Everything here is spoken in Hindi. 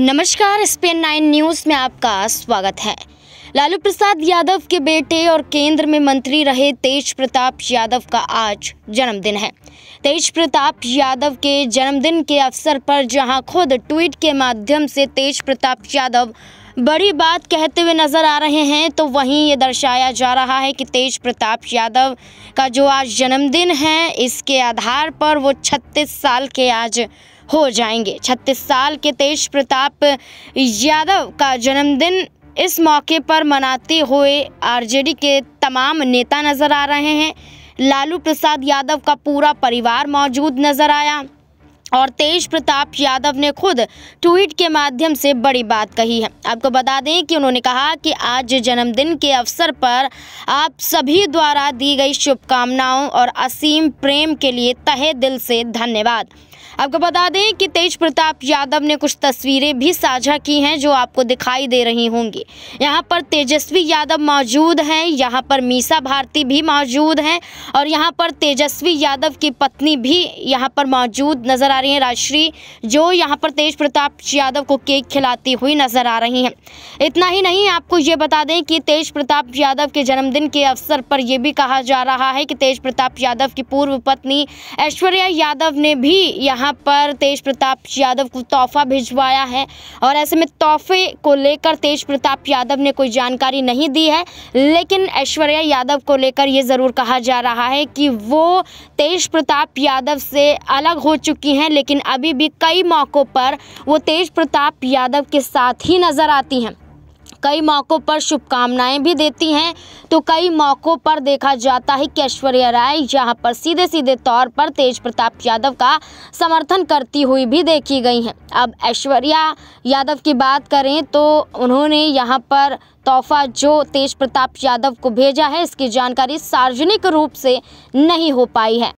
नमस्कार स्पेन नाइन न्यूज में आपका स्वागत है लालू प्रसाद यादव के बेटे और केंद्र में मंत्री रहे तेज प्रताप यादव का आज जन्मदिन है तेज प्रताप यादव के जन्मदिन के अवसर पर जहां खुद ट्वीट के माध्यम से तेज प्रताप यादव बड़ी बात कहते हुए नज़र आ रहे हैं तो वहीं ये दर्शाया जा रहा है कि तेज प्रताप यादव का जो आज जन्मदिन है इसके आधार पर वो छत्तीस साल के आज हो जाएंगे छत्तीस साल के तेज प्रताप यादव का जन्मदिन इस मौके पर मनाते हुए आरजेडी के तमाम नेता नजर आ रहे हैं लालू प्रसाद यादव का पूरा परिवार मौजूद नजर आया और तेज प्रताप यादव ने खुद ट्वीट के माध्यम से बड़ी बात कही है आपको बता दें कि उन्होंने कहा कि आज जन्मदिन के अवसर पर आप सभी द्वारा दी गई शुभकामनाओं और असीम प्रेम के लिए तहे दिल से धन्यवाद आपको बता दें कि तेज प्रताप यादव ने कुछ तस्वीरें भी साझा की हैं जो आपको दिखाई दे रही होंगी यहाँ पर तेजस्वी यादव मौजूद हैं यहाँ पर मीसा भारती भी मौजूद हैं और यहाँ पर तेजस्वी यादव की पत्नी भी यहाँ पर मौजूद नजर आ जा रही हैं राजश्री जो यहाँ पर तेज प्रताप यादव को केक खिलाती हुई नजर आ रही हैं इतना ही नहीं आपको ये बता दें कि तेज प्रताप यादव के जन्मदिन के अवसर पर यह भी कहा जा रहा है कि तेज प्रताप यादव की पूर्व पत्नी ऐश्वर्या यादव ने भी यहाँ पर तेज प्रताप यादव को तोहफा भिजवाया है और ऐसे में तोहफे को लेकर तेज प्रताप यादव ने कोई जानकारी नहीं दी है लेकिन ऐश्वर्या यादव को लेकर यह ज़रूर कहा जा रहा है कि वो तेज प्रताप यादव से अलग हो चुकी हैं हैं लेकिन अभी भी कई मौक़ों पर वो तेज प्रताप यादव के साथ ही नज़र आती हैं कई मौक़ों पर शुभकामनाएं भी देती हैं तो कई मौक़ों पर देखा जाता है कि ऐश्वर्या राय यहाँ पर सीधे सीधे तौर पर तेज प्रताप यादव का समर्थन करती हुई भी देखी गई हैं अब ऐश्वर्या यादव की बात करें तो उन्होंने यहाँ पर तोहफा जो तेज प्रताप यादव को भेजा है इसकी जानकारी सार्वजनिक रूप से नहीं हो पाई है